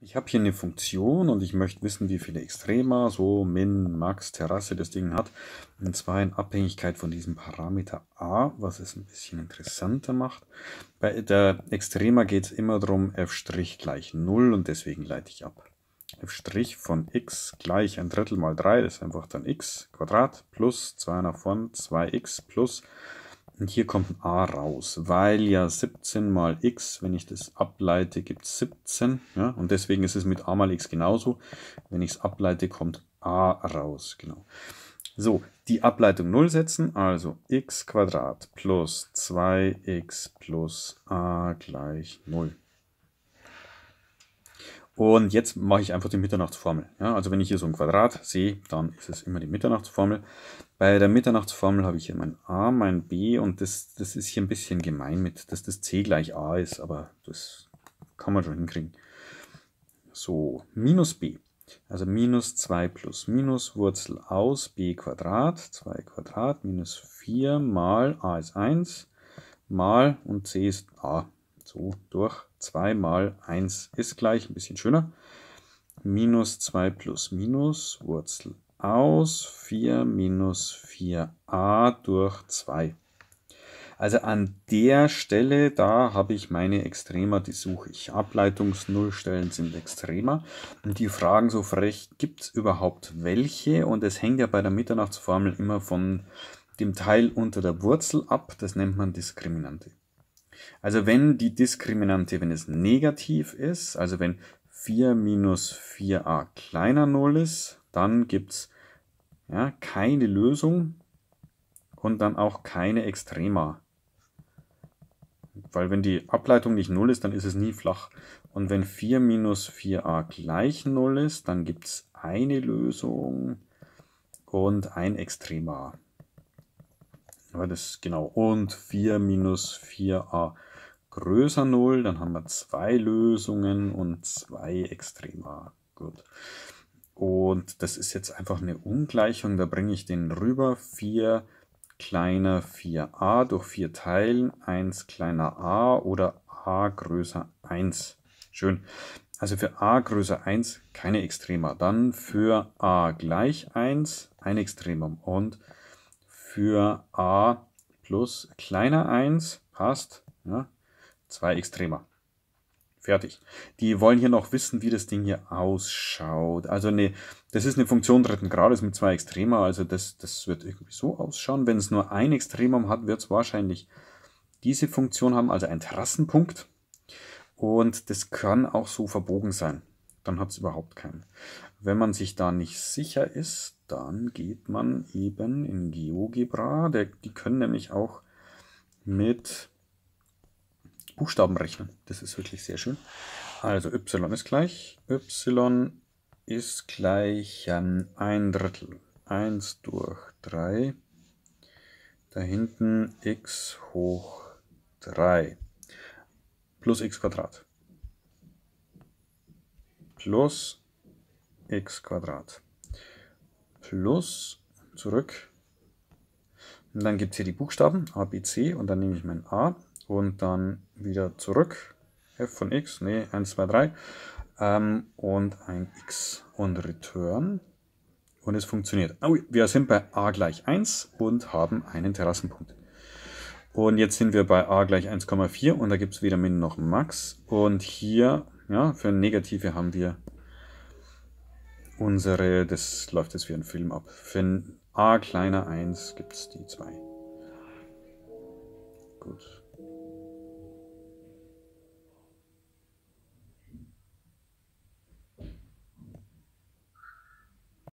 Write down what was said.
Ich habe hier eine Funktion und ich möchte wissen, wie viele Extrema, so Min, Max, Terrasse das Ding hat. Und zwar in Abhängigkeit von diesem Parameter a, was es ein bisschen interessanter macht. Bei der Extrema geht es immer darum, f' gleich 0 und deswegen leite ich ab. f' von x gleich ein Drittel mal 3, das ist einfach dann x Quadrat plus 2 nach vorn 2x plus und hier kommt ein a raus, weil ja 17 mal x, wenn ich das ableite, gibt es 17. Ja? Und deswegen ist es mit a mal x genauso. Wenn ich es ableite, kommt a raus. Genau. So, die Ableitung 0 setzen, also x plus 2x plus a gleich 0. Und jetzt mache ich einfach die Mitternachtsformel. Ja, also wenn ich hier so ein Quadrat sehe, dann ist es immer die Mitternachtsformel. Bei der Mitternachtsformel habe ich hier mein a, mein b und das, das ist hier ein bisschen gemein mit, dass das c gleich a ist, aber das kann man schon hinkriegen. So, minus b. Also minus 2 plus minus Wurzel aus b Quadrat, 2 Quadrat minus 4 mal a ist 1 mal und c ist a so durch 2 mal 1 ist gleich, ein bisschen schöner, minus 2 plus minus Wurzel aus 4 minus 4a durch 2. Also an der Stelle, da habe ich meine Extrema, die suche ich. Ableitungsnullstellen sind Extrema. Und die fragen so frech, gibt es überhaupt welche? Und es hängt ja bei der Mitternachtsformel immer von dem Teil unter der Wurzel ab. Das nennt man Diskriminante. Also wenn die Diskriminante, wenn es negativ ist, also wenn 4 minus 4a kleiner 0 ist, dann gibt es ja, keine Lösung und dann auch keine Extrema. Weil wenn die Ableitung nicht 0 ist, dann ist es nie flach. Und wenn 4 minus 4a gleich 0 ist, dann gibt es eine Lösung und ein Extrema war das genau. Und 4 minus 4a größer 0. Dann haben wir zwei Lösungen und zwei Extrema. Gut. Und das ist jetzt einfach eine Ungleichung. Da bringe ich den rüber. 4 kleiner 4a durch 4 teilen. 1 kleiner a oder a größer 1. Schön. Also für a größer 1 keine Extrema. Dann für a gleich 1 ein Extremum. Und für a plus kleiner 1 passt. Ja, zwei Extremer. Fertig. Die wollen hier noch wissen, wie das Ding hier ausschaut. Also ne, das ist eine Funktion dritten Grades mit zwei Extremer. Also das, das wird irgendwie so ausschauen. Wenn es nur ein Extremum hat, wird es wahrscheinlich diese Funktion haben, also ein Terrassenpunkt. Und das kann auch so verbogen sein dann hat es überhaupt keinen. Wenn man sich da nicht sicher ist, dann geht man eben in GeoGebra. Der, die können nämlich auch mit Buchstaben rechnen. Das ist wirklich sehr schön. Also y ist gleich, y ist gleich ähm, ein Drittel. 1 durch 3. Da hinten x hoch 3 plus x Quadrat plus x plus zurück. Und dann gibt es hier die Buchstaben A, B, C und dann nehme ich mein A und dann wieder zurück. F von x, nee, 1, 2, 3 ähm, und ein x und return und es funktioniert. Ah, wir sind bei a gleich 1 und haben einen Terrassenpunkt. Und jetzt sind wir bei a gleich 1,4 und da gibt es weder Min noch Max und hier ja, für negative haben wir unsere, das läuft jetzt wie ein Film ab. Für ein A kleiner 1 gibt es die 2. Gut.